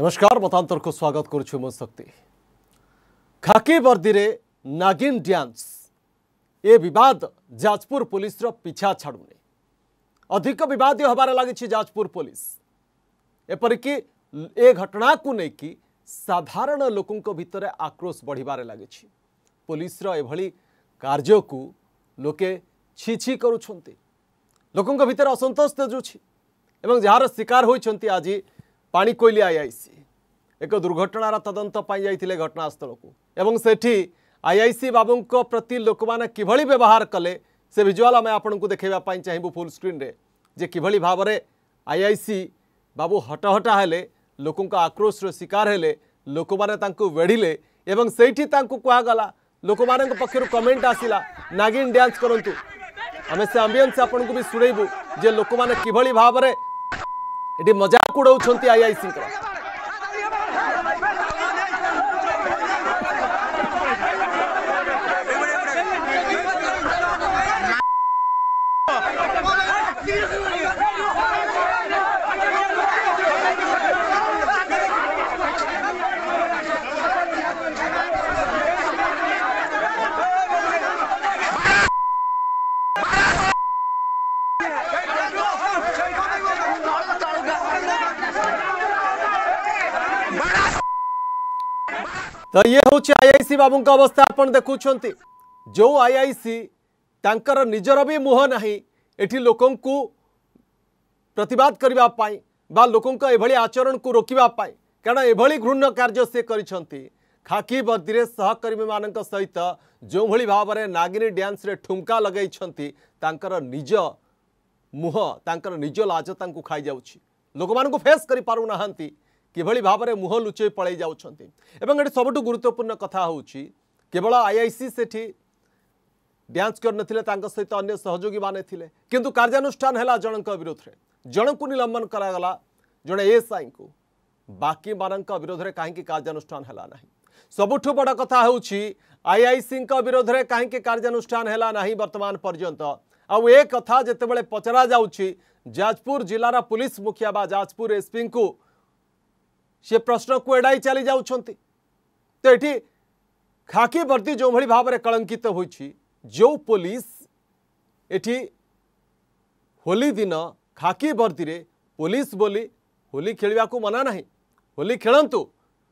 નમસ્કાર મતાંતરકુ સ્વાગત કરુછું મુ શક્તિ ખાકી વર્દીરે નાગિન ଡ୍ୟାନ୍ସ ଏ ବିବାଦ ଯାଜପୁର ପୋଲିସର ପିଛା ଛାଡ଼ୁନି ଅଧିକ ବିବାଦୀୟ ହେବାରେ ଲାଗିଛି ଯାଜପୁର ପୋଲିସ ଏପରିକି ଏ ଘଟଣାକୁ ନେଇକି ସାଧାରଣ ଲୋକଙ୍କ ଭିତରେ ଆକ୍ରୋଶ ବଢ଼ିବାରେ ଲାଗିଛି ପୋଲିସର ଏଭଳି କାର୍ଯ୍ୟକୁ ଲୋକେ ଛି ଛି କରୁଛନ୍ତି ଲୋକଙ୍କ ଭିତରେ ଅସନ୍ତୋଷ ତେଜୁଛି ଏବଂ ଯାହାର ଶିକାର ହୋଇଛନ୍ତି ଆଜି पाकोली आईआईसी एक दुर्घटनार तदंत जाते घटनास्थल को आईआईसी बाबू को प्रति लोक मैंने किभली व्यवहार कले से भिजुआल आम आपको देखापी चाहबू फुल स्क्रीन रे जे कि भाव में आई आई सी बाबू हटहटा हेले लोक आक्रोश्र शिकार हेले लोक मैंने वेढ़िले से कहगला लोक मान पक्षर कमेंट आसला नागिन डांस करूँ आम से आंबिएन्स आपको भी सुनबू जे लोक मैंने किभली भाव में এটি মজাক উড়াউছেন আইআইসি ତ ଇଏ ହେଉଛି ଆଇଆଇସି ବାବୁଙ୍କ ଅବସ୍ଥା ଆପଣ ଦେଖୁଛନ୍ତି ଯେଉଁ ଆଇଆଇସି ତାଙ୍କର ନିଜର ବି ମୁହଁ ନାହିଁ ଏଠି ଲୋକଙ୍କୁ ପ୍ରତିବାଦ କରିବା ପାଇଁ ବା ଲୋକଙ୍କ ଏଭଳି ଆଚରଣକୁ ରୋକିବା ପାଇଁ କାରଣ ଏଭଳି ଘୃଣ୍ୟ କାର୍ଯ୍ୟ ସେ କରିଛନ୍ତି ଖାକି ବର୍ଦ୍ଦିରେ ସହକର୍ମୀମାନଙ୍କ ସହିତ ଯେଉଁଭଳି ଭାବରେ ନାଗିନୀ ଡ୍ୟାନ୍ସରେ ଠୁମକା ଲଗାଇଛନ୍ତି ତାଙ୍କର ନିଜ ମୁହଁ ତାଙ୍କର ନିଜ ଲାଜ ତାଙ୍କୁ ଖାଇଯାଉଛି ଲୋକମାନଙ୍କୁ ଫେସ୍ କରିପାରୁନାହାନ୍ତି किभली भाव में मुह लुचे पल जाऊँगी ये सब गुरुत्वपूर्ण हो केवल आई आई सी से डांस कर सहित अगर सहयोगी मैंने किंतु कार्यानुष्ठान जन विरोध में जन को निलंबन करा जड़े एस आई को बाकी मान विरोध में कहीं कार्यानुष्ठान सबुठ बड़ कथा हो आई आई सी विरोध में कहीं कार्यानुष्ठान बर्तमान पर्यंत आ कथा जिते बचरा जाऊँगी जाजपुर जिलार पुलिस मुखिया बा जाजपुर एसपी को से प्रश्न को एड़ाई चली जाऊँच तो ये खाकी बर्दी जो भाई भाव में कलंकित तो जो पुलिस होली दिन खाकी बर्दी रे पुलिस बोली होली खेल को मना ना होली खेलतु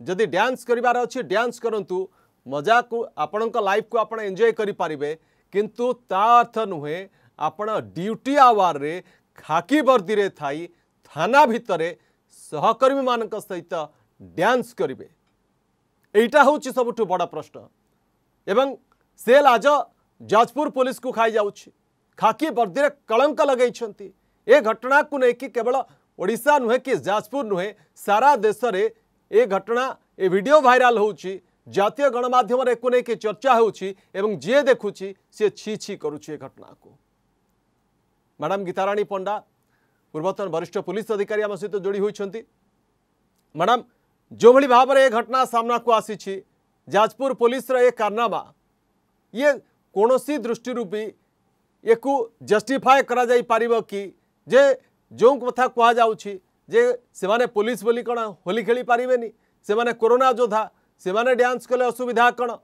जदि डांस करार अच्छे डांस करूँ मजा को आपण लाइफ को आपड़ एंजय करें किंतु तार्थ नुहे आपड़ ड्यूटी आवारे रे खाकी बर्दी रे थाई थाना भितर सहकर्मी मान सहित डांस करे यहाँ हूँ सब बड़ प्रश्न एवं से लाज जाजपुर पुलिस को खाई जाऊँगी खाकी बर्दी कलंक लगे ए घटना को लेकिन केवल ओडा नुहे कि जाजपुर नुहे सारा देश में ए घटना ए वीडियो भाइराल होतीय गणमाध्यम को लेकिन चर्चा एवं जे देखु सी छी छी करुच्छी घटना को मैडम गीताराणी पंडा पूर्वतन वरिष्ठ पुलिस अधिकारी आम सहित जोड़ी होती मैडम जो भाई भाव में ये घटना सामना को आसी जाजपुर पुलिस ये कारनामा ये कौन सी दृष्टि रूपी यू जस्टिफाए कर कि जे जो कथा कहुचे से पुलिस बोली कौन होली खेली पारे से कोरोना योद्धा से डांस कले असुविधा कौन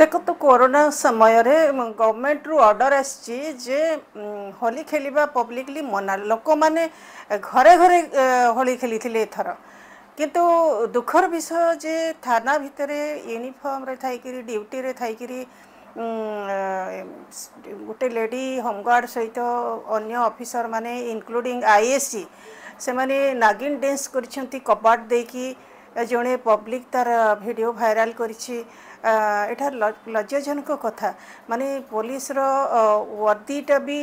ଦେଖ ତ କରୋନା ସମୟରେ ଗଭର୍ଣ୍ଣମେଣ୍ଟରୁ ଅର୍ଡ଼ର ଆସିଛି ଯେ ହୋଲି ଖେଳିବା ପବ୍ଲିକଲି ମନା ଲୋକମାନେ ଘରେ ଘରେ ହୋଲି ଖେଳିଥିଲେ ଏଥର କିନ୍ତୁ ଦୁଃଖର ବିଷୟ ଯେ ଥାନା ଭିତରେ ୟୁନିଫର୍ମରେ ଥାଇକିରି ଡ୍ୟୁଟିରେ ଥାଇକିରି ଗୋଟେ ଲେଡ଼ି ହୋମଗାର୍ଡ ସହିତ ଅନ୍ୟ ଅଫିସରମାନେ ଇନକ୍ଲୁଡ଼ିଂ ଆଇଏସି ସେମାନେ ନାଗିନ୍ ଡ୍ୟାନ୍ସ କରିଛନ୍ତି କବାଟ ଦେଇକି ଜଣେ ପବ୍ଲିକ ତାର ଭିଡ଼ିଓ ଭାଇରାଲ କରିଛି ଏଠା ଲଜ୍ଜାଜନକ କଥା ମାନେ ପୋଲିସର ୱାର୍ଦ୍ଦିଟା ବି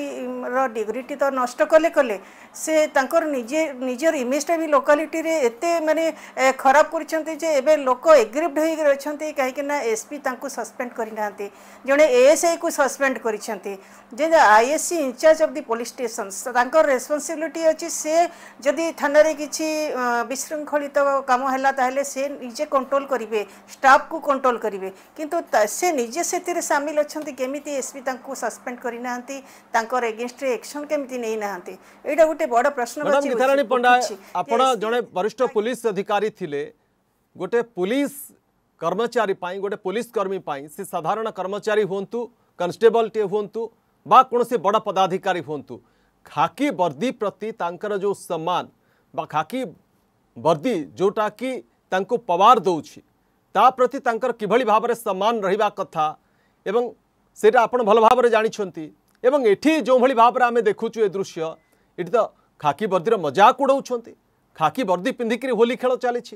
ର ଡିଗ୍ରିଟି ତ ନଷ୍ଟ କଲେ କଲେ ସେ ତାଙ୍କର ନିଜେ ନିଜର ଇମେଜଟା ବି ଲୋକାଲିଟିରେ ଏତେ ମାନେ ଖରାପ କରିଛନ୍ତି ଯେ ଏବେ ଲୋକ ଏଗ୍ରିଭ୍ଡ ହୋଇକି ରହିଛନ୍ତି କାହିଁକିନା ଏସ୍ପି ତାଙ୍କୁ ସସ୍ପେଣ୍ଡ କରିନାହାନ୍ତି ଜଣେ ଏଏସ୍ଆଇକୁ ସସ୍ପେଣ୍ଡ କରିଛନ୍ତି ଯେ IIC in charge of the police stations ତାଙ୍କର ରେସ୍ପନ୍ସିବିଲିଟି ଅଛି ସେ ଯଦି ଥାନାରେ କିଛି ବିଶୃଙ୍ଖଳିତ କାମ ହେଲା ତାହେଲେ ସେ ନିଜେ କଣ୍ଟ୍ରୋଲ କରିବେ ଷ୍ଟାଫ୍କୁ କଣ୍ଟ୍ରୋଲ କରିବେ पारे कितु से निजे से सामिल अच्छा केमी एसपी सस्पेंड करना एगेन्स्ट एक्शन केमी नहीं ना यहाँ गोटे बड़ प्रश्न विद्याराणी पंडा वरिष्ठ पुलिस अधिकारी थे गोटे पुलिस कर्मचारी गोटे पुलिस कर्मी से साधारण कर्मचारी हूँ कन्स्टेबल टे हूँ बा कौन से बड़ पदाधिकारी हूँ खाकी बर्दी प्रति तर जो सम्मान खाकी बर्दी जोटा कि पवार दौर ତା ପ୍ରତି ତାଙ୍କର କିଭଳି ଭାବରେ ସମ୍ମାନ ରହିବା କଥା ଏବଂ ସେଇଟା ଆପଣ ଭଲ ଭାବରେ ଜାଣିଛନ୍ତି ଏବଂ ଏଠି ଯେଉଁଭଳି ଭାବରେ ଆମେ ଦେଖୁଛୁ ଏ ଦୃଶ୍ୟ ଏଠି ତ ଖାକି ବର୍ଦ୍ଦିର ମଜାକ ଉଡ଼ାଉଛନ୍ତି ଖାକି ବର୍ଦ୍ଦି ପିନ୍ଧିକିରି ହୋଲି ଖେଳ ଚାଲିଛି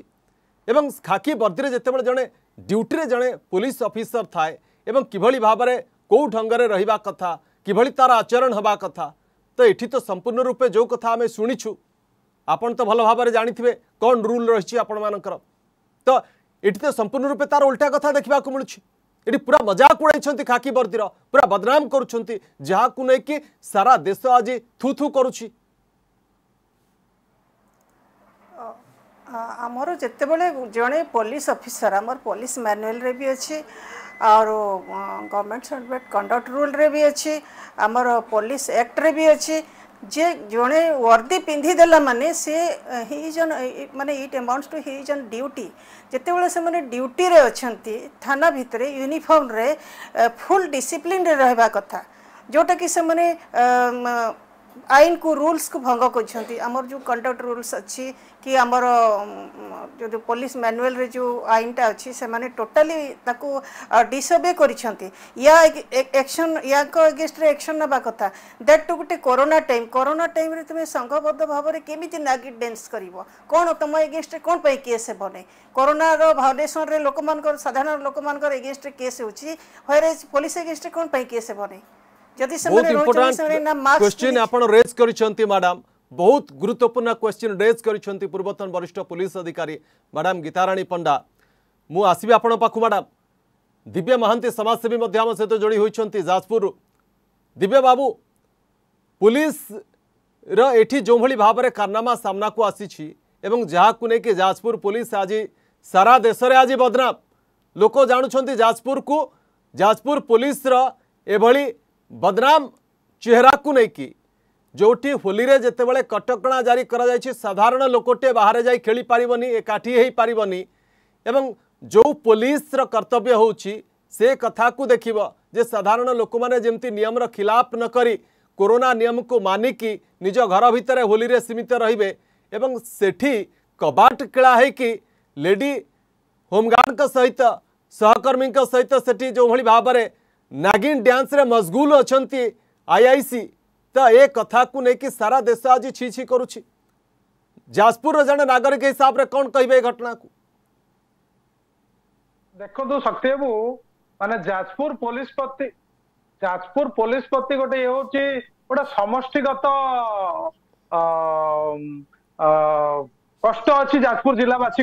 ଏବଂ ଖାକି ବର୍ଦ୍ଦିରେ ଯେତେବେଳେ ଜଣେ ଡ୍ୟୁଟିରେ ଜଣେ ପୋଲିସ ଅଫିସର ଥାଏ ଏବଂ କିଭଳି ଭାବରେ କେଉଁ ଢଙ୍ଗରେ ରହିବା କଥା କିଭଳି ତା'ର ଆଚରଣ ହେବା କଥା ତ ଏଠି ତ ସମ୍ପୂର୍ଣ୍ଣ ରୂପେ ଯେଉଁ କଥା ଆମେ ଶୁଣିଛୁ ଆପଣ ତ ଭଲ ଭାବରେ ଜାଣିଥିବେ କ'ଣ ରୁଲ୍ ରହିଛି ଆପଣମାନଙ୍କର ତ এটি তো সম্পূর্ণ রূপে তার উল্টা কথা দেখা মিলুছে এটি পুরা মজাক উড়াই খাকি বর্দি পুরা বদনাম করছেন যা কুকি সারা দেশ আজ থু থু করুছি আমার যেতবে জনে পুলিশ অফিসর আমার পুলিশ ম্যানুয়ালে বি আর গভর্নমেন্ট সর্টিফিকেট কন্ডক্ট রুলরে বি আমার পুলিশ আক্টরে বি অছি ଯେ ଜଣେ ୱର୍ଦ୍ଦି ପିନ୍ଧିଦେଲା ମାନେ ସେ ହି ଇଜ୍ ଅନ୍ ମାନେ it amounts to he is on duty ଯେତେବେଳେ ସେମାନେ ଡ୍ୟୁଟିରେ ଅଛନ୍ତି ଥାନା ଭିତରେ ୟୁନିଫର୍ମରେ ଫୁଲ୍ ଡିସିପ୍ଲିନରେ ରହିବା କଥା ଯେଉଁଟାକି ସେମାନେ ଆଇନ କୁ ରୁଲ୍ସକୁ ଭଙ୍ଗ କରିଛନ୍ତି ଆମର ଯେଉଁ କଣ୍ଡକ୍ଟ ରୁଲ୍ସ ଅଛି କି ଆମର ଯେଉଁ ପୋଲିସ ମ୍ୟାନୁଆଲରେ ଯେଉଁ ଆଇନଟା ଅଛି ସେମାନେ ଟୋଟାଲି ତାକୁ ଡିସଓବେ କରିଛନ୍ତି ୟା ଏକ୍ସନ ୟାଙ୍କ ଏଗେନଷ୍ଟରେ ଏକ୍ସନ ନେବା କଥା ଦ୍ୟାଟ୍ ଟୁ ଗୋଟେ କରୋନା ଟାଇମ୍ କରୋନା ଟାଇମ୍ରେ ତୁମେ ସଂଘବଦ୍ଧ ଭାବରେ କେମିତି ନାଗି ଡ୍ୟାନ୍ସ କରିବ କ'ଣ ତୁମ ଏଗେନଷ୍ଟରେ କ'ଣ ପାଇଁ କେସ୍ ହେବ ନାହିଁ କରୋନାର ଭାଉଣ୍ଡେସନରେ ଲୋକମାନଙ୍କର ସାଧାରଣ ଲୋକମାନଙ୍କର ଏଗେନଷ୍ଟରେ କେସ୍ ହେଉଛି ହ୍ୱାରେଜ୍ ପୋଲିସ ଏଗେନଷ୍ଟରେ କ'ଣ ପାଇଁ କେସ୍ ହେବ ନାହିଁ बहुत इम्पोर्टाट मैडम बहुत गुरुत्वपूर्ण क्वेश्चन रेज कर पूर्वतन वरिष्ठ पुलिस अधिकारी मैडम गीताराणी पंडा मुसबि आपको मैडम दिव्य महांती समाजसेवी आम सहित जोड़ी होती जाजपुर दिव्या बाबू पुलिस रि जो भाई भाव में कारनामा सामना को आसी जहाँ कि जाजपुर पुलिस आज सारा देश में आज बदनाम लोक जाणुंट जाजपुर को जाजपुर पुलिस एभली बदनाम चेहरा को लेकिन जोटी होली रे बड़े कटकणा जारी कर साधारण लोकटे बाहर जा खेली पारनि एकाठी हो पारनि एवं जो पुलिस कर्तव्य हो कथा को देख जे साधारण लोक मैंने जमी निमर खिलाफ नक कोरोना नियम को मानिकी निज घर भितर होली रे सीमित रे से कबाट किला कि लेडी होमगार्ड सहित सहकर्मी सहित सेठी जो भाव में नागिन डांस रे मशगुल अच्छा आईआईसी तो ये कथा को लेकिन सारा देश आज छी छी करुच्ची जाजपुर जड़े नागरिक हिसाब से कौन कहे घटना को देखु शक्तिबाबू मान जाजपुर पुलिस प्रति जाजपुर पुलिस प्रति गोटे हूँ गोटे समष्टिगत কষ্ট অছি যাজপুর জেলাবাসী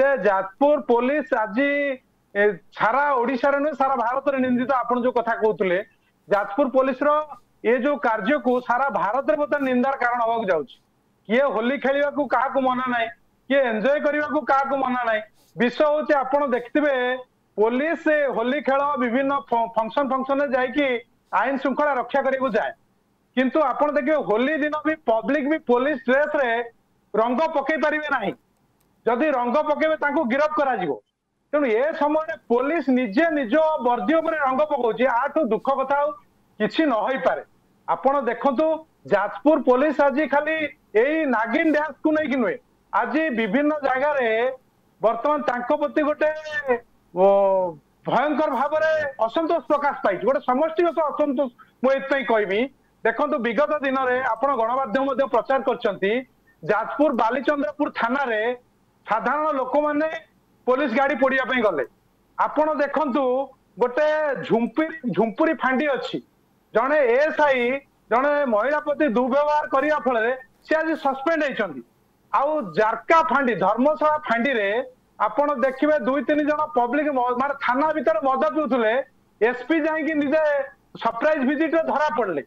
যে যাজপুর পুলিশ আজি ସାରା ଓଡିଶାରେ ନୁହେଁ ସାରା ଭାରତରେ ନିନ୍ଦିତ ଆପଣ ଯୋଉ କଥା କହୁଥିଲେ ଯାଜପୁର ପୋଲିସର ଏ ଯୋଉ କାର୍ଯ୍ୟକୁ ସାରା ଭାରତରେ ବର୍ତ୍ତମାନ ନିନ୍ଦାର କାରଣ ହବାକୁ ଯାଉଛି କିଏ ହୋଲି ଖେଳିବାକୁ କାହାକୁ ମନା ନାହିଁ କିଏ ଏନ୍ଜୟ କରିବାକୁ କାହାକୁ ମନା ନାହିଁ ବିଷ ହଉଛି ଆପଣ ଦେଖିଥିବେ ପୋଲିସ ହୋଲି ଖେଳ ବିଭିନ୍ନ ଫଙ୍କସନ ଫଙ୍କସନରେ ଯାଇକି ଆଇନ ଶୃଙ୍ଖଳା ରକ୍ଷା କରିବାକୁ ଯାଏ କିନ୍ତୁ ଆପଣ ଦେଖିବେ ହୋଲି ଦିନ ବି ପବ୍ଲିକ ବି ପୋଲିସ ଡ୍ରେସରେ ରଙ୍ଗ ପକେଇ ପାରିବେ ନାହିଁ ଯଦି ରଙ୍ଗ ପକେଇବେ ତାଙ୍କୁ ଗିରଫ କରାଯିବ ତେଣୁ ଏ ସମୟରେ ପୋଲିସ ନିଜେ ନିଜ ବର୍ଜ୍ୟ ଉପରେ ରଙ୍ଗ ପକଉଛି ଆଠୁ ଦୁଃଖ କଥା ଆଉ କିଛି ନ ହେଇପାରେ ଆପଣ ଦେଖନ୍ତୁ ଯାଜପୁର ପୋଲିସ ଆଜି ଖାଲି ଏଇ ନାଗିନ ଡ୍ୟାନ୍ସକୁ ନେଇକି ନୁହେଁ ଆଜି ବିଭିନ୍ନ ଜାଗାରେ ବର୍ତ୍ତମାନ ତାଙ୍କ ପ୍ରତି ଗୋଟେ ଭୟଙ୍କର ଭାବରେ ଅସନ୍ତୋଷ ପ୍ରକାଶ ପାଇଛି ଗୋଟେ ସମଷ୍ଟିଗତ ଅସନ୍ତୋଷ ମୁଁ ଏଥିପାଇଁ କହିବି ଦେଖନ୍ତୁ ବିଗତ ଦିନରେ ଆପଣ ଗଣମାଧ୍ୟମ ମଧ୍ୟ ପ୍ରଚାର କରିଛନ୍ତି ଯାଜପୁର ବାଲିଚନ୍ଦ୍ରପୁର ଥାନାରେ ସାଧାରଣ ଲୋକମାନେ ପୋଲିସ ଗାଡି ପୋଡିବା ପାଇଁ ଗଲେ ଆପଣ ଦେଖନ୍ତୁ ଗୋଟେ ଝୁମ୍ପୁରୀ ଫାଣ୍ଡି ଅଛି ଜଣେ ଏଏସ୍ଆଇ ଜଣେ ମହିଳା ପ୍ରତି ଦୁର୍ବ୍ୟବହାର କରିବା ଫଳରେ ସେ ଆଜି ସସ୍ପେଣ୍ଡ ହେଇଛନ୍ତି ଆଉ ଜାର୍କା ଫାଣ୍ଡି ଧର୍ମଶାଳା ଫାଣ୍ଡିରେ ଆପଣ ଦେଖିବେ ଦୁଇ ତିନି ଜଣ ପବ୍ଲିକ ମାନେ ଥାନା ଭିତରେ ମଦ ପିଉଥିଲେ ଏସପି ଯାଇକି ନିଜେ ସରପ୍ରାଇଜ ଭିଜିଟରେ ଧରା ପଡିଲେ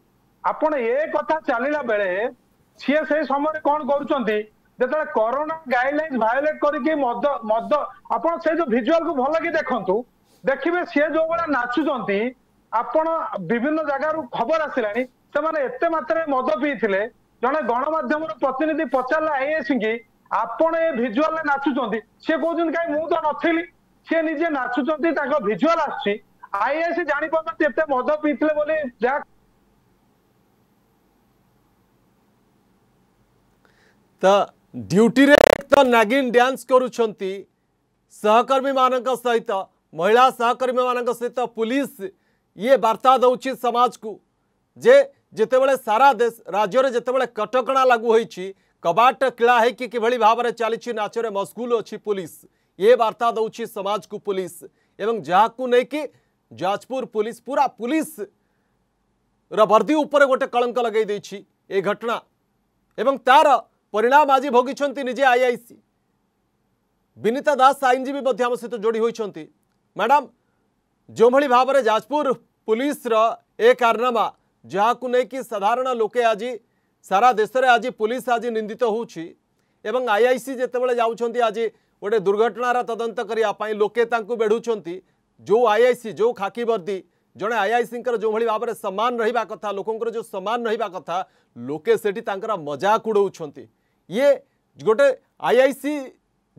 ଆପଣ ଏ କଥା ଚାଲିଲା ବେଳେ ସିଏ ସେଇ ସମୟରେ କଣ କରୁଛନ୍ତି ଯେତେବେଳେ କରୋନା ଗାଇଡଲାଇନ ଭାୟୋଲେଟ କରିକି ମଦ ମଦ ଆପଣ ସେ ଯୋଉ ଭିଜୁଆଲକୁ ଭଲ କି ଦେଖନ୍ତୁ ଦେଖିବେ ସିଏ ଯୋଉ ଭଳିଆ ନାଚୁଛନ୍ତି ଆପଣ ବିଭିନ୍ନ ଜାଗାରୁ ଖବର ଆସିଲାଣି ସେମାନେ ଏତେ ମାତ୍ରାରେ ମଦ ପିଇଥିଲେ ଜଣେ ଗଣମାଧ୍ୟମର ପ୍ରତିନିଧି ପଚାରିଲା ଆଇଏଏସ୍ କି ଆପଣ ଏ ଭିଜୁଆଲରେ ନାଚୁଛନ୍ତି ସିଏ କହୁଛନ୍ତି କାହିଁ ମୁଁ ତ ନଥିଲି ସିଏ ନିଜେ ନାଚୁଛନ୍ତି ତାଙ୍କ ଭିଜୁଆଲ ଆସୁଛି ଆଇଏଏସ୍ ଜାଣିପାରୁନାହାନ୍ତି ଏତେ ମଦ ପିଇଥିଲେ ବୋଲି ଯାହା ତ ड्यूटी रे तो नागिन डांस करहकर्मी मान सहित महिला सहकर्मी मान सहित पुलिस ये बार्ता दौर समाज को जे जिते बड़े सारा देश राज्य जिते बड़े कटक लागू होबाट किला कि भाव में चली नाचरे मस्गुल अच्छी पुलिस ये बार्ता दौर समाज को पुलिस एवं जहाँ को लेकिन जाजपुर पुलिस पूरा पुलिस रर्दी उपर गोटे कलंक लगे ये घटना एवं तार परिणाम आज भोग निजे आईआईसी विनीता दास आईनजीवी आम सहित जोड़ी होती मैडम जो भाई भाव में जाजपुर पुलिस ए कारनामा जहाँ को लेकिन साधारण लोके आज सारा देश में आज पुलिस आज निंदित होती आईआईसी जितेबाला जाऊँच आज गोटे दुर्घटनार तदंत करने लोके बेढ़ुं जो आई आईआईसी जो खाकी वर्दी जड़े आईआईसी जो भाई भाव में सम्मान रहा कथा लोकंर जो सामान रहा कथा लोके मजाक उड़ाऊँच ये गोटे आईआईसी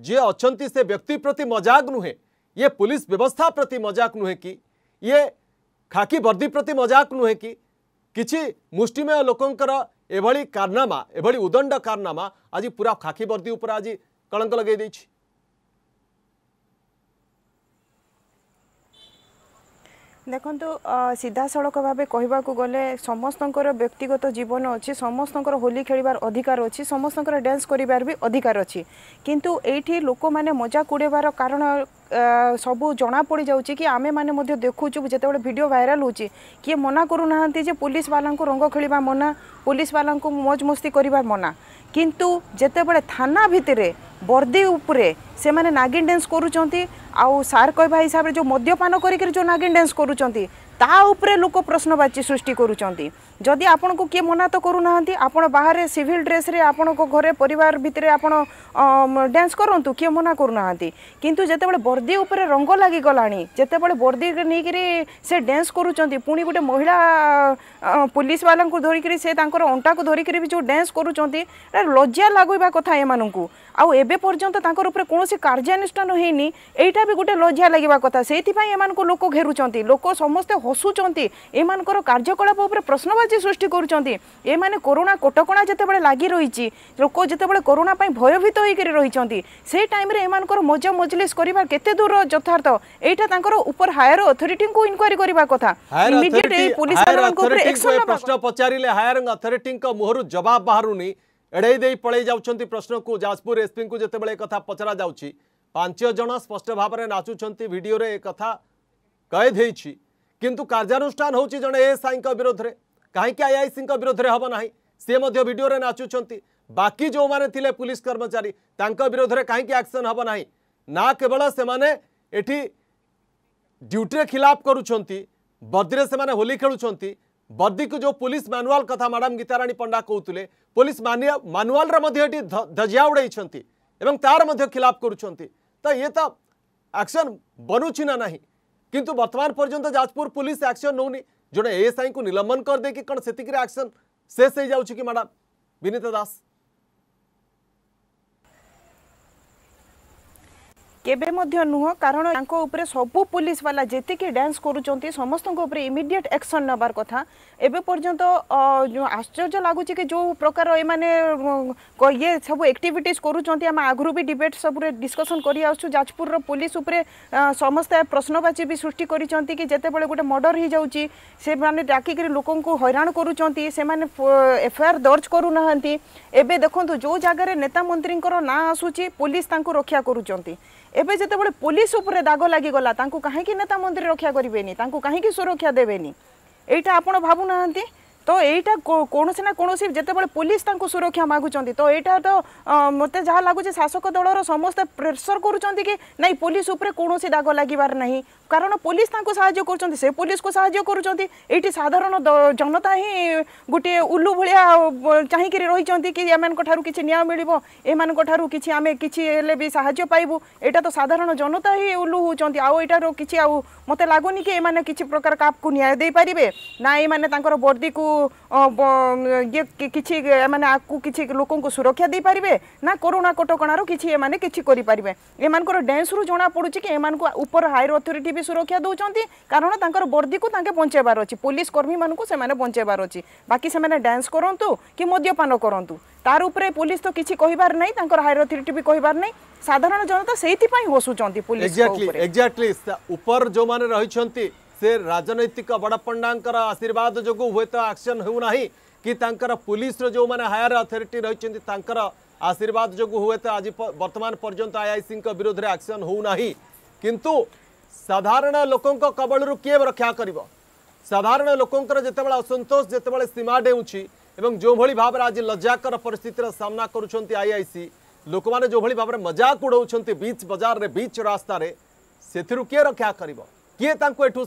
जी अच्छा से व्यक्ति प्रति मजाक नुहे ये पुलिस व्यवस्था प्रति मजाक नुहे कि ये खाकी वर्दी प्रति मजाक नुहे कि मुष्टिमेय लोकंर एभली कारनामा एभली उदंड कारनामा आज पूरा खाकी ଖାକିବର୍ଦ୍ଦି उपर आज कलंक लगे ଦେଇଛି ଦେଖନ୍ତୁ ସିଧାସଳଖ ଭାବେ କହିବାକୁ ଗଲେ ସମସ୍ତଙ୍କର ବ୍ୟକ୍ତିଗତ ଜୀବନ ଅଛି ସମସ୍ତଙ୍କର ହୋଲି ଖେଳିବାର ଅଧିକାର ଅଛି ସମସ୍ତଙ୍କର ଡ୍ୟାନ୍ସ କରିବାର ବି ଅଧିକାର ଅଛି କିନ୍ତୁ ଏଇଠି ଲୋକମାନେ ମଜାକ ଉଡ଼େଇବାର କାରଣ ସବୁ ଜଣାପଡ଼ିଯାଉଛି କି ଆମେମାନେ ମଧ୍ୟ ଦେଖୁଛୁ ଯେତେବେଳେ ଭିଡ଼ିଓ ଭାଇରାଲ୍ ହେଉଛି କିଏ ମନା କରୁନାହାନ୍ତି ଯେ ପୋଲିସବାଲାଙ୍କୁ ରଙ୍ଗ ଖେଳିବା ମନା ପୋଲିସବାଲାଙ୍କୁ ମୌଜ ମସ୍ତି କରିବା ମନା କିନ୍ତୁ ଯେତେବେଳେ ଥାନା ଭିତରେ ବର୍ଦ୍ଦି ଉପରେ ସେମାନେ ନାଗିନ୍ ଡ୍ୟାନ୍ସ କରୁଛନ୍ତି ଆଉ ସାର୍ କହିବା ହିସାବରେ ଯେଉଁ ମଦ୍ୟପାନ କରିକିରି ଯେଉଁ ନାଗିନ୍ ଡ୍ୟାନ୍ସ କରୁଛନ୍ତି ତା ଉପରେ ଲୋକ ପ୍ରଶ୍ନବାଚୀ ସୃଷ୍ଟି କରୁଛନ୍ତି ଯଦି ଆପଣଙ୍କୁ କିଏ ମନା ତ କରୁନାହାନ୍ତି ଆପଣ ବାହାରେ ସିଭିଲ୍ ଡ୍ରେସ୍ରେ ଆପଣଙ୍କ ଘରେ ପରିବାର ଭିତରେ ଆପଣ ଡ୍ୟାନ୍ସ କରନ୍ତୁ କିଏ ମନା କରୁନାହାନ୍ତି କିନ୍ତୁ ଯେତେବେଳେ বর্দি উপরে রঙ লাগিগলাণি যেতবে বর্দি নিয়ে সে ডেন্স করছেন পুঁ গোটে মহিলা পুলিশ বালা ধরিকি সে তাঁর অন্টা ধরিকি যে ডেন্স করছেন লজ্জা লাগবা কথা এমন আউ এবে পর্যন্ত তাঁর উপরে কোণী কার্যানুষ্ঠান হয়নি এইটা বি গোটে লজ্জা লাগবা কথা সেইপাই এমন লোক ঘেরুচার লোক সমস্তে হসুচার এমনকর কার্যকলাপ উপরে প্রশ্নবাচী সৃষ্টি করছেন এমানে করোনা কটকা যেতবে লাগি রয়েছে লোক যেতবে করোনা ভয়ভীত হয়ে রয়েছেন সেই টাইমে এমনকর মজা মজলিস করা কত দূর যথার্থ এইটা তাঁর উপর হায়ার অথরিটি ইনকোয়ারি করা কথা ইমিডিয়েট এই পুলিশ প্রশ্ন পচারে হায়ার অথরিটি মুহরু জবাব বাহুনি ଏଡ଼େଇ ଦେଇ ପଳେଇ ଯାଉଛନ୍ତି ପ୍ରଶ୍ନକୁ ଯାଜପୁର ଏସ୍ପିଙ୍କୁ ଯେତେବେଳେ ଏକଥା ପଚରାଯାଉଛି ପାଞ୍ଚ ଜଣ ସ୍ପଷ୍ଟ ଭାବରେ ନାଚୁଛନ୍ତି ଭିଡ଼ିଓରେ ଏକଥା କଏଦ ହେଇଛି କିନ୍ତୁ କାର୍ଯ୍ୟାନୁଷ୍ଠାନ ହେଉଛି ଜଣେ ଏଏସ୍ଆଇଙ୍କ ବିରୋଧରେ କାହିଁକି ଆଇଆଇସିଙ୍କ ବିରୋଧରେ ହେବ ନାହିଁ ସେ ମଧ୍ୟ ଭିଡ଼ିଓରେ ନାଚୁଛନ୍ତି ବାକି ଯେଉଁମାନେ ଥିଲେ ପୁଲିସ କର୍ମଚାରୀ ତାଙ୍କ ବିରୋଧରେ କାହିଁକି ଆକ୍ସନ୍ ହେବ ନାହିଁ ନା କେବଳ ସେମାନେ ଏଠି ଡ୍ୟୁଟିରେ ଖିଲାପ କରୁଛନ୍ତି ବର୍ଦ୍ଦିରେ ସେମାନେ ହୋଲି ଖେଳୁଛନ୍ତି बर्दी को जो पुलिस मानुआल कथा मैडम गीताराणी पंडा कहते पुलिस मानुआल धजिया उड़ाई तार खिलाफ कर ये तो आक्शन बनुची ना ना किंतु बर्तमान पर्यटन जाजपुर पुलिस आक्शन नौनी जो एएसआई को निलंबन कर दे कि कौन से आक्शन शेष हो जाऊँगी मैडम विनीता दास কেবে মধ্য নুহ কারণ তাঙ্ক উপরে সবু পুলিশওয়ালা যেতিকি ড্যান্স করছেন সমস্ত উপরে ইমিডিয়েট একশন নেবার কথা এবে পর্যন্ত আশ্চর্য লাগুছে কি যে প্রকার এমানে ইয়ে সব একটিভিটিজ করছেন আমি আগর বি ডিবেট সবুরে ডিসকসন করে আসছু যাজপুর পুলিশ উপরে সমস্ত প্রশ্নবাচী বি সৃষ্টি করেছেন কি যেতবে গোটে মর্ডর হয়ে যাচ্ছে সে ডাকিক লোক হইরাণ করছেন সে এফআইআর দর্জ করু না এবে দেখুন যে জায়গায় নেতা মন্ত্রীঙ্কর না আসুচি পুলিশ তাঁকু রক্ষা করুচার ଏବେ ଯେତେବେଳେ ପୋଲିସ ଉପରେ ଦାଗ ଲାଗିଗଲା ତାଙ୍କୁ କାହିଁକି ନେତା ମନ୍ତ୍ରୀ ରକ୍ଷା କରିବେନି ତାଙ୍କୁ କାହିଁକି ସୁରକ୍ଷା ଦେବେନି ଏଇଟା ଆପଣ ଭାବୁନାହାନ୍ତି ତ ଏଇଟା କୌଣସି ନା କୌଣସି ଯେତେବେଳେ ପୋଲିସ ତାଙ୍କୁ ସୁରକ୍ଷା ମାଗୁଛନ୍ତି ତ ଏଇଟା ତ ମୋତେ ଯାହା ଲାଗୁଛି ଶାସକ ଦଳର ସମସ୍ତେ ପ୍ରେସର କରୁଛନ୍ତି କି ନାଇଁ ପୋଲିସ ଉପରେ କୌଣସି ଦାଗ ଲାଗିବାର ନାହିଁ କାରଣ ପୋଲିସ ତାଙ୍କୁ ସାହାଯ୍ୟ କରୁଛନ୍ତି ସେ ପୋଲିସକୁ ସାହାଯ୍ୟ କରୁଛନ୍ତି ଏଇଠି ସାଧାରଣ ଜନତା ହିଁ ଗୋଟିଏ ଉଲ୍ଲୁ ଭଳିଆ ଚାହିଁକିରି ରହିଛନ୍ତି କି ଏମାନଙ୍କ ଠାରୁ କିଛି ନ୍ୟାୟ ମିଳିବ ଏମାନଙ୍କ ଠାରୁ କିଛି ଆମେ କିଛି ହେଲେ ବି ସାହାଯ୍ୟ ପାଇବୁ ଏଇଟା ତ ସାଧାରଣ ଜନତା ହିଁ ଉଲ୍ଲୁ ହେଉଛନ୍ତି ଆଉ ଏଇଟାର କିଛି ଆଉ ମୋତେ ଲାଗୁନି କି ଏମାନେ କିଛି ପ୍ରକାର କାହାକୁ ନ୍ୟାୟ ଦେଇପାରିବେ ନା ଏମାନେ ତାଙ୍କର ବର୍ଦ୍ଦିକୁ କିଛି ଏମାନେ ଆକୁ କିଛି ଲୋକଙ୍କୁ ସୁରକ୍ଷା ଦେଇପାରିବେ ନା କରୋନା କଟକଣାରୁ କିଛି ଏମାନେ କିଛି କରିପାରିବେ ଏମାନଙ୍କର ଡ୍ୟାନ୍ସରୁ ଜଣାପଡ଼ୁଛି କି ଏମାନଙ୍କୁ ଉପର ହାୟର ଅଥରିଟି ବି ସୁରକ୍ଷା ଦେଉଛନ୍ତି କାରଣ ତାଙ୍କର ବର୍ଦ୍ଦିକୁ ତାଙ୍କେ ବଞ୍ଚାଇବାର ଅଛି ପୋଲିସ କର୍ମୀମାନଙ୍କୁ ସେମାନେ ବଞ୍ଚାଇବାର ଅଛି ବାକି ସେମାନେ ଡ୍ୟାନ୍ସ କରନ୍ତୁ କି ମଦ୍ୟପାନ କରନ୍ତୁ ତାର ଉପରେ ପୋଲିସ ତ କିଛି କହିବାର ନାହିଁ ତାଙ୍କର ହାୟର ଅଥରିଟି ବି କହିବାର ନାହିଁ ସାଧାରଣ ଜନତା ସେଇଥିପାଇଁ ବସୁଛନ୍ତି ପୋଲିସ ଏକ୍ଜାକ୍ଟଲି ଏକ୍ଜାକ୍ଟଲି ଉପର ଯେଉଁମାନେ ରହିଛନ୍ତି से राजनैतिक बड़ पंडा आशीर्वाद जो हे तो आक्शन होना कि पुलिस जो मैंने हायर अथरीटी रही आशीर्वाद जो हे तो आज बर्तमान पर्यटन आई आई सी विरोध में आक्शन हो किंतु साधारण लोक कबल रू किए रक्षा कर साधारण लोकों जिते असंतोष जो सीमा डेउँची जो भाई भाव में आज लज्जाकर पिस्थितर सामना कर आई आई सी लोक मैंने जो भाव में मजाक उड़ाऊँच बीच बजार बीच रास्त से किए रक्षा कर किए तुम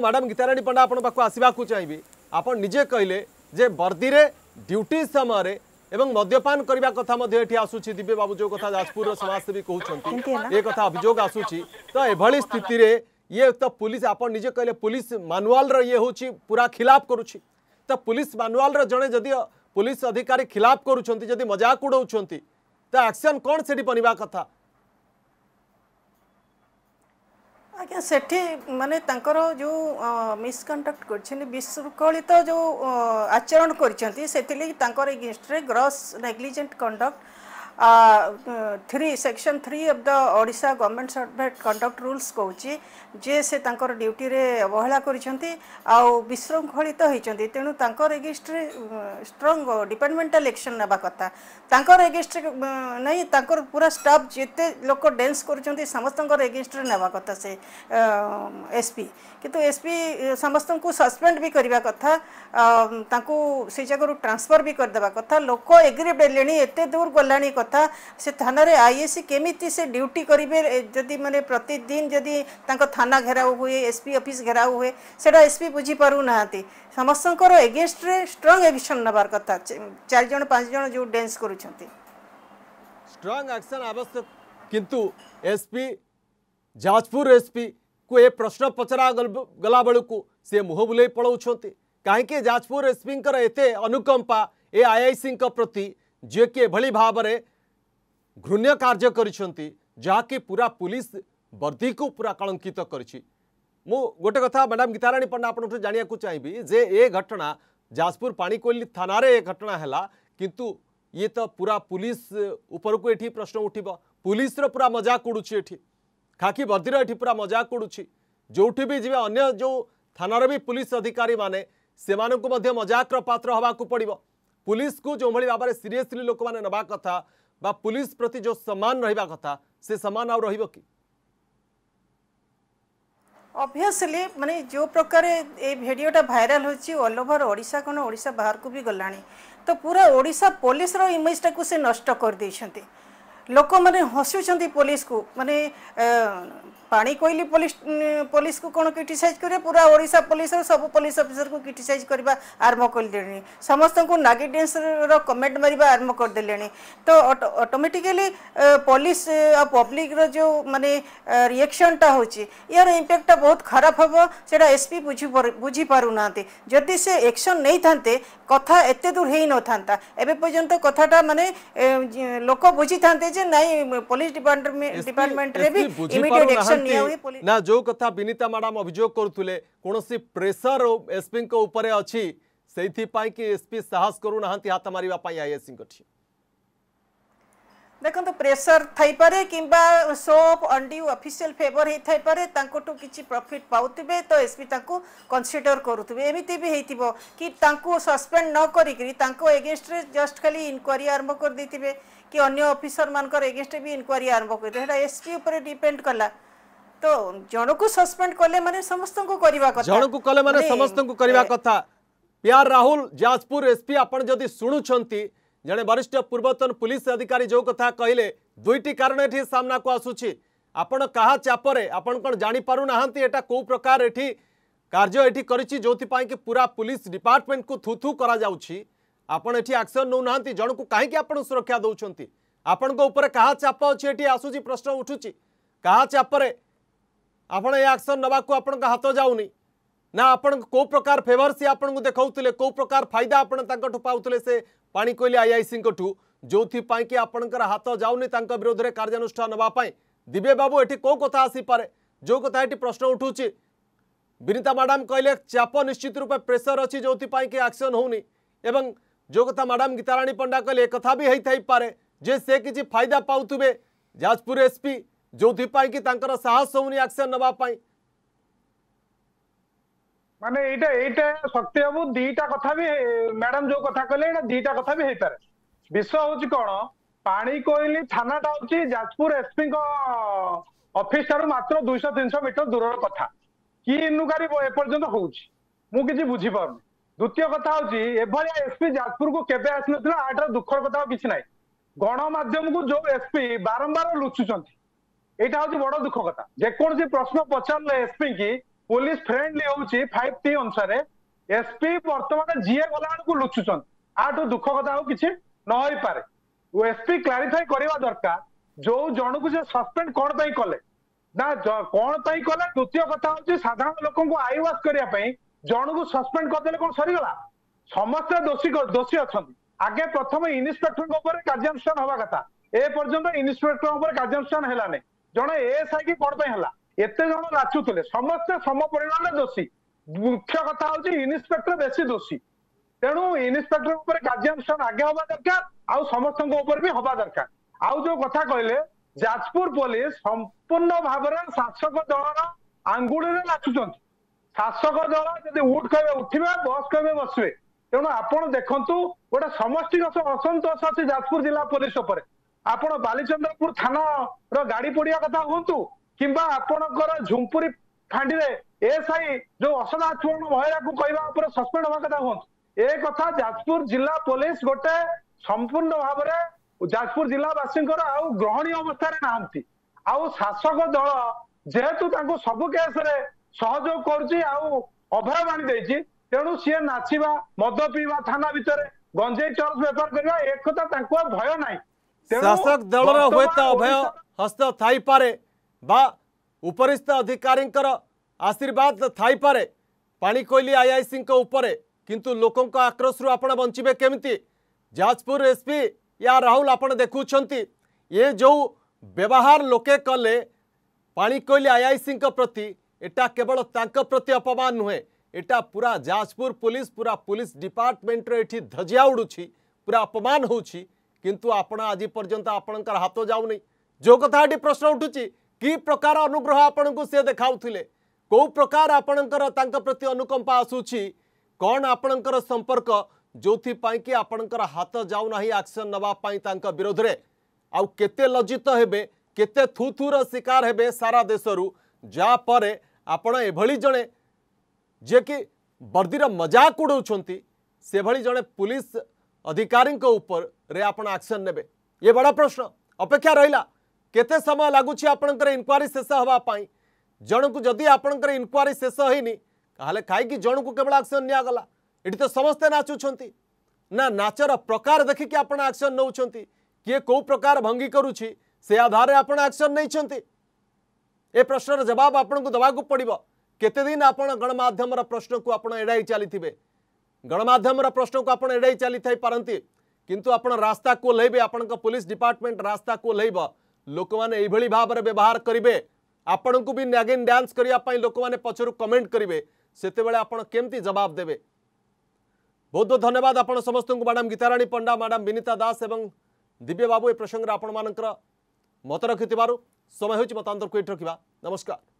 साडम गीताराणी पंडा आप आसवाक चाहिए आप निजे कहले बर्दी में ड्यूटी समय मद्यपान करने कथा ये आसूसी दिव्य बाबू जो कथा जाजपुर समाजसेवी कहते ये कथा अभोग आसूसी तो यह स्थित ये तो पुलिस आप निजे कहले पुलिस मानुआल ये हूँ पूरा खिलाफ कर तो पुलिस मानुआल जड़े जदि पुलिस अधिकारी खिलाफ करुँच मजाक उड़ाऊँच तो एक्शन कौन से बनवा कथा ଆଜ୍ଞା ସେଠି ମାନେ ତାଙ୍କର ଯେଉଁ ମିସ୍କଣ୍ଡକ୍ଟ କରିଛନ୍ତି ବିଶୃଙ୍ଖଳିତ ଯେଉଁ ଆଚରଣ କରିଛନ୍ତି ସେଥିଲାଗି ତାଙ୍କର ଏଗେନଷ୍ଟରେ gross negligent conduct three section three of the Odisha government servant conduct rules कहूँ जे से ड्यूटी रे अवहेला करशृंखलित होती तेणु एगेस्ट्रे स्ट्रंग डिपार्टमेंटाल एक्शन ना कथा तर एगेस्ट्रे नहीं पूरा स्टाफ जिते लोक डेन्स कर समस्त एगेन्स्ट्रे ना कथा से एसपी कितु एसपी समस्त को सस्पेंड भी करवा कथा से जगह ट्रांसफर भी करदे कथा लोक एग्रीड है दूर गला कथा कथा से थाना रे आईएसी केमी से ड्यूटी करेंगे जदि मैंने प्रतिदिन जदि थाना घेराव हुए एसपी अफिस् घेराव हुए से एसपी बुझी पार्ते समस्त एगेन्स्ट स्ट्रंग एक्शन नवार कथा चारज पाँच जन जो डेन्स कर स्ट्रंग एक्शन आवश्यक किंतु एसपी जाजपुर एसपी को ये प्रश्न पचरा गला बेलू सी मुह बुले पलाऊँ कहीं जाजपुर एसपी एत अनुकंपा ए आई आई सी प्रति जे कि भाव में ଘୃଣ୍ୟ କାର୍ଯ୍ୟ କରିଛନ୍ତି ଯାହାକି ପୁରା ପୁଲିସ ବର୍ଦ୍ଧିକୁ ପୁରା କଳଙ୍କିତ କରିଛି ମୁଁ ଗୋଟେ କଥା ମ୍ୟାଡ଼ାମ୍ ଗୀତାରାଣୀ ପଣ୍ଡା ଆପଣଙ୍କଠୁ ଜାଣିବାକୁ ଚାହିଁବି ଯେ ଏ ଘଟଣା ଯାଜପୁର ପାଣିକୋଇଲି ଥାନାରେ ଏ ଘଟଣା ହେଲା କିନ୍ତୁ ଇଏ ତ ପୁରା ପୁଲିସ ଉପରକୁ ଏଠି ପ୍ରଶ୍ନ ଉଠିବ ପୁଲିସର ପୁରା ମଜାକ ଉଡ଼ୁଛି ଏଠି ଖାକି ବର୍ଦ୍ଧିର ଏଠି ପୁରା ମଜାକ ଉଡ଼ୁଛି ଯେଉଁଠି ବି ଯିବେ ଅନ୍ୟ ଯେଉଁ ଥାନାର ବି ପୁଲିସ ଅଧିକାରୀମାନେ ସେମାନଙ୍କୁ ମଧ୍ୟ ମଜାକର ପାତ୍ର ହେବାକୁ ପଡ଼ିବ ପୁଲିସକୁ ଯେଉଁଭଳି ଭାବରେ ସିରିୟସଲି ଲୋକମାନେ ନେବା କଥା बा पुलिस प्रति जो सम्मान रहा कथा से सम्मान आ रही कि अभियसली मानने जो प्रकार ये video viral whole over Odisha कौन ओडा बाहर को भी गला तो पूरा ओडा पुलिस इमेजटा को से नष्ट कर लोक मैंने हसुच्च पुलिस को मानने ପାଣିକୋଇଲି ପୋଲିସ ପୋଲିସକୁ କ'ଣ କ୍ରିଟିସାଇଜ୍ କରିବା ପୁରା ଓଡ଼ିଶା ପୋଲିସର ସବୁ ପୋଲିସ ଅଫିସରକୁ କ୍ରିଟିସାଇଜ୍ କରିବା ଆରମ୍ଭ କରିଦେଲେଣି ସମସ୍ତଙ୍କୁ ନାଗି ଡ୍ୟାନ୍ସର କମେଣ୍ଟ ମାରିବା ଆରମ୍ଭ କରିଦେଲେଣି ତ ଅଟୋମେଟିକାଲି ପୋଲିସ ଆଉ ପବ୍ଲିକର ଯେଉଁ ମାନେ ରିଏକ୍ସନଟା ହେଉଛି ଏହାର ଇମ୍ପ୍ୟାକ୍ଟଟା ବହୁତ ଖରାପ ହେବ ସେଇଟା ଏସ୍ପି ବୁଝି ବୁଝିପାରୁନାହାନ୍ତି ଯଦି ସେ ଏକ୍ସନ ନେଇଥାନ୍ତେ କଥା ଏତେ ଦୂର ହେଇନଥାନ୍ତା ଏବେ ପର୍ଯ୍ୟନ୍ତ କଥାଟା ମାନେ ଲୋକ ବୁଝିଥାନ୍ତେ ଯେ ନାଇଁ ପୋଲିସ ଡିପାର୍ଟମେଣ୍ଟରେ ବି ଇମିଡ଼ିଏଟ୍ ଏକ୍ସନ ଏମିତି ନା ଯୋଉ କଥା ବିନିତା ମ୍ୟାଡାମ ଅଭିଯୋଗ କରୁଥିଲେ କୌଣସି ପ୍ରେସର ଏସ୍ପିଙ୍କ ଉପରେ ଅଛି ସେଇଥିପାଇଁ କି ଏସ୍ପି ସାହସ କରୁନାହାନ୍ତି ହାତ ମାରିବା ପାଇଁ ଆଇଏସ୍ସିଙ୍କଠି দেখুন প্রেসর থাইপরে কিংবা show of undue official favour হয়ে থাইপরে তাঁকু কিছু প্রফিট পাউবে তো এসপি তাঁকু কনসিডর করুবে এমিতি বি হয়েছিল কি তাঁকু সসপেন্ড ন করি তাঁক এগেনস্টরে জস্ট খালি ইনকোয়ারি আরম্ভ করে দিয়ে কি অন্য অফিসর মানকর এগেনস্টে বি ইনকোয়ারি আরম্ভ করে সেটা এসপি উপরে ডিপেন্ড কলা तो जनकु सस्पेंड समस्त को समस्त कथा प्यार राहुल जाजपुर एसपी आपण जदि सुणु छंती वरिष्ठ पूर्वतन पुलिस अधिकारी जो कथा कहले दुईटी कारण एठी सामना को आसुचि आपण कहा चापरे आपण कोन जानी पारु नाहंती प्रकार एठी कार्य ये जो कि पूरा पुलिस डिपार्टमेंट को थू करा जाउचि आपण एठी एक्शन नउ नाहंती जनकु काहे सुरक्षा दउचंती आपण चाप अछि एठी आसुचि प्रश्न उठुचि कहा चापरे ଆପଣ ଏ ଆକ୍ସନ୍ ନେବାକୁ ଆପଣଙ୍କ ହାତ ଯାଉନି ନା ଆପଣଙ୍କୁ କେଉଁ ପ୍ରକାର ଫେଭର ସେ ଆପଣଙ୍କୁ ଦେଖାଉଥିଲେ କେଉଁ ପ୍ରକାର ଫାଇଦା ଆପଣ ତାଙ୍କଠୁ ପାଉଥିଲେ ସେ ପାଣିକୋଇଲି ଆଇଆଇସିଙ୍କଠୁ ଯେଉଁଥିପାଇଁ କି ଆପଣଙ୍କର ହାତ ଯାଉନି ତାଙ୍କ ବିରୋଧରେ କାର୍ଯ୍ୟାନୁଷ୍ଠାନ ନେବା ପାଇଁ ଦିବ୍ୟ ବାବୁ ଏଠି କେଉଁ କଥା ଆସିପାରେ ଯେଉଁ କଥା ଏଠି ପ୍ରଶ୍ନ ଉଠୁଛି ବିନିତା ମ୍ୟାଡ଼ାମ୍ କହିଲେ ଚାପ ନିଶ୍ଚିତ ରୂପେ ପ୍ରେସର ଅଛି ଯେଉଁଥିପାଇଁ କି ଆକ୍ସନ୍ ହେଉନି ଏବଂ ଯେଉଁ କଥା ମ୍ୟାଡ଼ାମ୍ ଗୀତାରାଣୀ ପଣ୍ଡା କହିଲେ ଏ କଥା ବି ହେଇଥାଇପାରେ ଯେ ସେ କିଛି ଫାଇଦା ପାଉଥିବେ ଯାଜପୁର ଏସ୍ପି ଯୋଉଥିପାଇଁ କି ତାଙ୍କର ସାହସ ହଉନି ଆକ୍ସନ ନେବା ପାଇଁ ମାନେ ଏଇଟା ଏଇଟା ଶକ୍ତି ବାବୁ ଦିଟା କଥା ବି ମ୍ୟାଡାମ ଯୋଉ କଥା କହିଲେ ଏଇଟା ଦିଟା କଥା ବି ହେଇପାରେ ବିଷ ହଉଛି କଣ ପାଣି କୋଇଲି ଥାନାଟା ହଉଛି ଯାଜପୁର ଏସପିଙ୍କ ଅଫିସ ଠାରୁ ମାତ୍ର ଦୁଇଶହ ତିନିଶହ ମିଟର ଦୂରର କଥା କି ଇନୁକାରୀ ଏପର୍ଯ୍ୟନ୍ତ ହଉଛି ମୁଁ କିଛି ବୁଝିପାରୁନି ଦ୍ୱିତୀୟ କଥା ହଉଛି ଏଭଳିଆ ଏସପି ଯାଜପୁରକୁ କେବେ ଆସିନଥିଲା ଆଠାର ଦୁଃଖର କଥା ଆଉ କିଛି ନାହିଁ ଗଣମାଧ୍ୟମକୁ ଯୋଉ ଏସପି ବାରମ୍ବାର ଲୁଚୁଛନ୍ତି ଏଇଟା ହଉଛି ବଡ ଦୁଃଖ କଥା ଯେକୌଣସି ପ୍ରଶ୍ନ ପଚାରିଲେ ଏସପି କି ପୋଲିସ ଫ୍ରେଣ୍ଡଲି ହଉଛି ଫାଇଭ ଟି ଅନୁସାରେ ଏସପି ବର୍ତ୍ତମାନ ଯିଏ ଗଲା ବେଳକୁ ଲୁଚୁଛନ୍ତି ଆଠୁ ଦୁଃଖ କଥା ଆଉ କିଛି ନ ହେଇପାରେ ଏସପି କ୍ଲାରିଫାଇ କରିବା ଦରକାର ଯୋଉ ଜଣକୁ ସେ ସସ୍ପେଣ୍ଡ କଣ ପାଇଁ କଲେ ନା କଣ ପାଇଁ କଲେ ଦ୍ୱିତୀୟ କଥା ହଉଛି ସାଧାରଣ ଲୋକଙ୍କୁ ଆଇ ୱାସ୍ କରିବା ପାଇଁ ଜଣକୁ ସସ୍ପେଣ୍ଡ କରିଦେଲେ କଣ ସରିଗଲା ସମସ୍ତେ ଦୋଷୀ ଦୋଷୀ ଅଛନ୍ତି ଆଗେ ପ୍ରଥମେ ଇନ୍ସପେକ୍ଟରଙ୍କ ଉପରେ କାର୍ଯ୍ୟାନୁଷ୍ଠାନ ହବା କଥା ଏ ପର୍ଯ୍ୟନ୍ତ ଇନ୍ସପେକ୍ଟରଙ୍କ ଉପରେ କାର୍ଯ୍ୟାନୁଷ୍ଠାନ ହେଲାନି ଜଣେ ଏଏସ୍ଆଇ କି କଣ ପାଇଁ ହେଲା ଏତେ ଜଣ ନାଚୁଥିଲେ ସମସ୍ତେ ସମ ପରିମାଣରେ ଦୋଷୀ ମୁଖ୍ୟ କଥା ହଉଛି ଇନ୍ସପେକ୍ଟର ବେଶୀ ଦୋଷୀ ତେଣୁ ଇନ୍ସପେକ୍ଟର ଉପରେ କାର୍ଯ୍ୟାନୁଷ୍ଠାନ ଆଗେ ହବା ଦରକାର ଆଉ ସମସ୍ତଙ୍କ ଉପରେ ବି ହବା ଦରକାର ଆଉ ଯୋଉ କଥା କହିଲେ ଯାଜପୁର ପୋଲିସ ସମ୍ପୂର୍ଣ୍ଣ ଭାବରେ ଶାସକ ଦଳର ଆଙ୍ଗୁଳିରେ ନାଚୁଛନ୍ତି ଶାସକ ଦଳ ଯଦି ଉଠ କହିବେ ଉଠିବେ ବସ୍ କହିବେ ବସିବେ ତେଣୁ ଆପଣ ଦେଖନ୍ତୁ ଗୋଟେ ସମଷ୍ଟିଗତ ଅସନ୍ତୋଷ ଅଛି ଯାଜପୁର ଜିଲ୍ଲା ପୋଲିସ ଉପରେ ଆପଣ ବାଲିଚନ୍ଦ୍ରପୁର ଥାନର ଗାଡି ପୋଡିବା କଥା ହୁଅନ୍ତୁ କିମ୍ବା ଆପଣଙ୍କର ଝୁମ୍ପୁରୀ ଫାଣ୍ଡିରେ ଏସ୍ଆଇ ଯୋଉ ଅସଦା ଆଚରଣ ମହିଳାକୁ କହିବା ଉପରେ ସସ୍ପେଣ୍ଡ ହେବା କଥା ହୁଅନ୍ତୁ ଏ କଥା ଯାଜପୁର ଜିଲ୍ଲା ପୋଲିସ ଗୋଟେ ସମ୍ପୂର୍ଣ୍ଣ ଭାବରେ ଯାଜପୁର ଜିଲ୍ଲାବାସୀଙ୍କର ଆଉ ଗ୍ରହଣୀୟ ଅବସ୍ଥାରେ ନାହାନ୍ତି ଆଉ ଶାସକ ଦଳ ଯେହେତୁ ତାଙ୍କୁ ସବୁ କେସରେ ସହଯୋଗ କରୁଛି ଆଉ ଅଭୟ ଆଣି ଦେଇଛି ତେଣୁ ସିଏ ନାଚିବା ମଦ ପିଇବା ଥାନା ଭିତରେ ଗଞ୍ଜେଇ ଚରସ ବେପାର କରିବା ଏ କଥା ତାଙ୍କୁ ଭୟ ନାହିଁ ଶାସକ ଦଳର ହୁଏତ ଅଭୟ ହସ୍ତ ଥାଇପାରେ ବା ଉପରିସ୍ଥ ଅଧିକାରୀଙ୍କର ଆଶୀର୍ବାଦ ଥାଇପାରେ ପାଣିକୋଇଲି ଆଇଆଇସିଙ୍କ ଉପରେ କିନ୍ତୁ ଲୋକଙ୍କ ଆକ୍ରୋଶରୁ ଆପଣ ବଞ୍ଚିବେ କେମିତି ଯାଜପୁର ଏସ୍ପି ୟା ରାହୁଲ ଆପଣ ଦେଖୁଛନ୍ତି ଏ ଯେଉଁ ବ୍ୟବହାର ଲୋକେ କଲେ ପାଣିକୋଇଲି ଆଇଆଇସିଙ୍କ ପ୍ରତି ଏଟା କେବଳ ତାଙ୍କ ପ୍ରତି ଅପମାନ ନୁହେଁ ଏଟା ପୁରା ଯାଜପୁର ପୁଲିସ୍ ପୁରା ପୁଲିସ୍ ଡିପାର୍ଟମେଣ୍ଟର ଏଠି ଧଜିଆ ଉଡ଼ୁଛି ପୁରା ଅପମାନ ହେଉଛି किंतु आपड़ आज पर्यंत आपणकर हाथ जाऊनि जो कथा प्रश्न उठू कि प्रकार अनुग्रह आपण को सी देखा कौ प्रकार आपण प्रति अनुकंपा आसूरी कौन आपण संपर्क जो कि आपणकर हाथ जाऊना आक्शन नवापाई विरोध में आते लज्जित हे के थु थुर शिकार हे सारा देश जहाँपर आपण एभली जड़े जे कि बर्दीर मजाक उड़ाऊँ से भली जड़े पुलिस अधिकारी ऊपर रे आपण आक्शन नेबे ये बड़ा प्रश्न अपेक्षा रहा केते समय लगुच आपणकर इनक्वारी शेष हाँपाई जन को जदि आपणकर इनक्वारी शेष होनी कहीं जन को केवल आक्शन निगला ये तो समस्ते नाचुंट ना नाचर प्रकार देखिकी आप आक्शन नौ किए कौ प्रकार भंगी करुच्ची से आधार आप आक्शन नहीं प्रश्नर जवाब आपन को देवाक पड़ो केतेदिन आप गणमाध्यम प्रश्न को आप एड़ाई चली गणमाध्यम प्रश्न को आप एड़ाई चली पारती किंतु आप रास्ता को लेबे आपण पुलिस डिपार्टमेंट रास्ता को लेब लोक मैंने भाव में व्यवहार करेंगे आपण को भी नागिन डांस करने लोक मैंने पचर कमेंट करेंगे से केमती जवाब देवे बहुत बहुत धन्यवाद आप समस्त मैडम गीताराणी पंडा मैडम विनीता दास और दिव्य बाबू ए प्रसंग में आपण मत रखि समय हो मतांतर को ये रखा नमस्कार